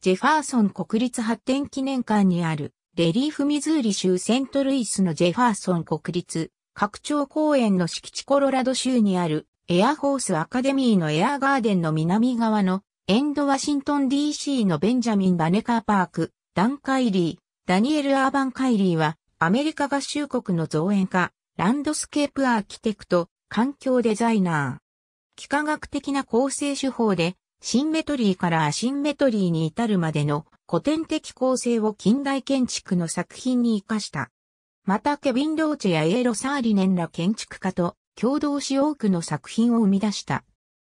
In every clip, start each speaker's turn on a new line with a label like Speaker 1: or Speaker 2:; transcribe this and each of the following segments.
Speaker 1: ジェファーソン国立発展記念館にある、レリーフミズーリ州セントルイスのジェファーソン国立、拡張公園の敷地コロラド州にある、エアホースアカデミーのエアガーデンの南側の、エンドワシントン DC のベンジャミン・バネカーパーク、ダン・カイリー、ダニエル・アーバン・カイリーは、アメリカ合衆国の造園家、ランドスケープアーキテクト、環境デザイナー。幾何学的な構成手法でシンメトリーからアシンメトリーに至るまでの古典的構成を近代建築の作品に活かした。またケビン・ローチェやエーロ・サーリネンら建築家と共同し多くの作品を生み出した。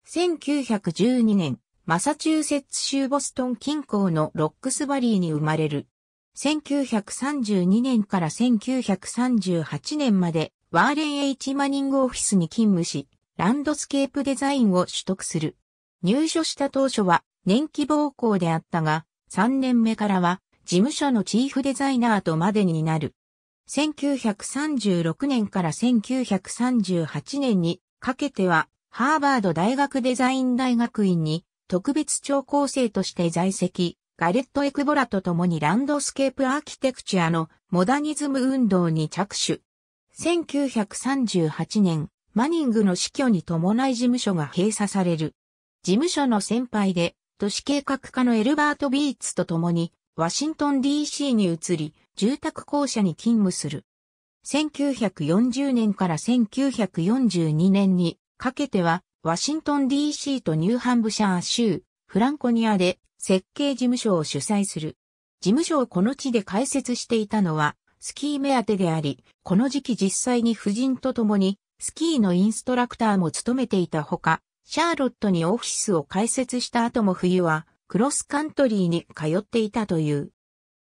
Speaker 1: 1912年、マサチューセッツ州ボストン近郊のロックスバリーに生まれる。1932年から1938年までワーレン・エイチ・マニングオフィスに勤務し、ランドスケープデザインを取得する。入所した当初は年期暴行であったが、3年目からは事務所のチーフデザイナーとまでになる。1936年から1938年にかけては、ハーバード大学デザイン大学院に特別聴講生として在籍、ガレット・エクボラと共にランドスケープアーキテクチャのモダニズム運動に着手。1938年、マニングの死去に伴い事務所が閉鎖される。事務所の先輩で、都市計画家のエルバート・ビーツと共に、ワシントン DC に移り、住宅公社に勤務する。1940年から1942年にかけては、ワシントン DC とニューハンブシャー州、フランコニアで設計事務所を主催する。事務所をこの地で開設していたのは、スキー目当てであり、この時期実際に夫人と共に、スキーのインストラクターも務めていたほか、シャーロットにオフィスを開設した後も冬はクロスカントリーに通っていたという。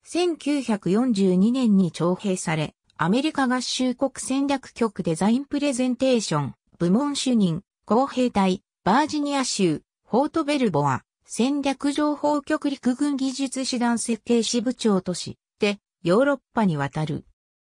Speaker 1: 1942年に徴兵され、アメリカ合衆国戦略局デザインプレゼンテーション、部門主任、公兵隊、バージニア州、フォートベルボア、戦略情報局陸軍技術師団設計支部長として、ヨーロッパに渡る。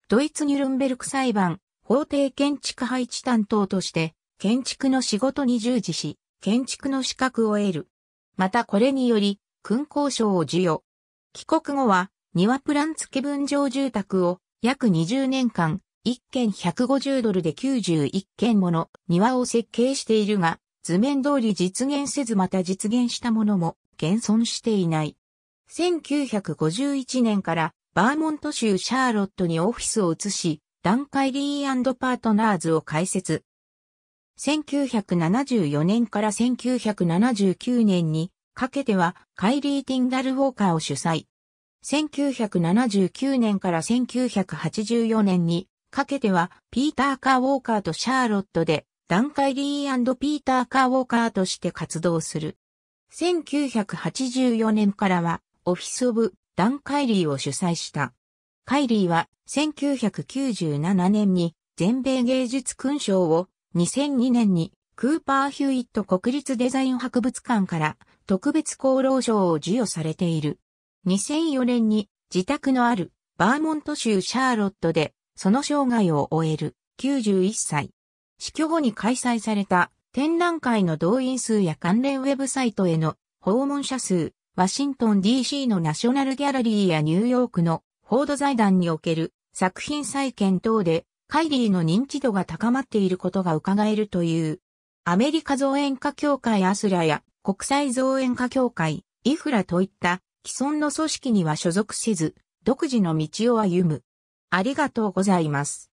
Speaker 1: ドイツニュルンベルク裁判、法廷建築配置担当として、建築の仕事に従事し、建築の資格を得る。またこれにより、勲功賞を授与。帰国後は、庭プラン付き分譲住宅を約20年間、1件150ドルで91件もの庭を設計しているが、図面通り実現せずまた実現したものも現存していない。1951年からバーモント州シャーロットにオフィスを移し、段階リーパートナーズを開設。1974年から1979年にかけてはカイリー・ティンダル・ウォーカーを主催。1979年から1984年にかけてはピーター・カー・ウォーカーとシャーロットでダン・カイリーピーター・カー・ウォーカーとして活動する。1984年からはオフィス・オブ・ダン・カイリーを主催した。カイリーは1997年に全米芸術勲章を2002年にクーパー・ヒューイット国立デザイン博物館から特別功労賞を授与されている。2004年に自宅のあるバーモント州シャーロットでその生涯を終える91歳。死去後に開催された展覧会の動員数や関連ウェブサイトへの訪問者数、ワシントン DC のナショナルギャラリーやニューヨークのフォード財団における作品再建等でカイリーの認知度が高まっていることが伺えるという。アメリカ造園家協会アスラや国際造園家協会イフラといった既存の組織には所属せず、独自の道を歩む。ありがとうございます。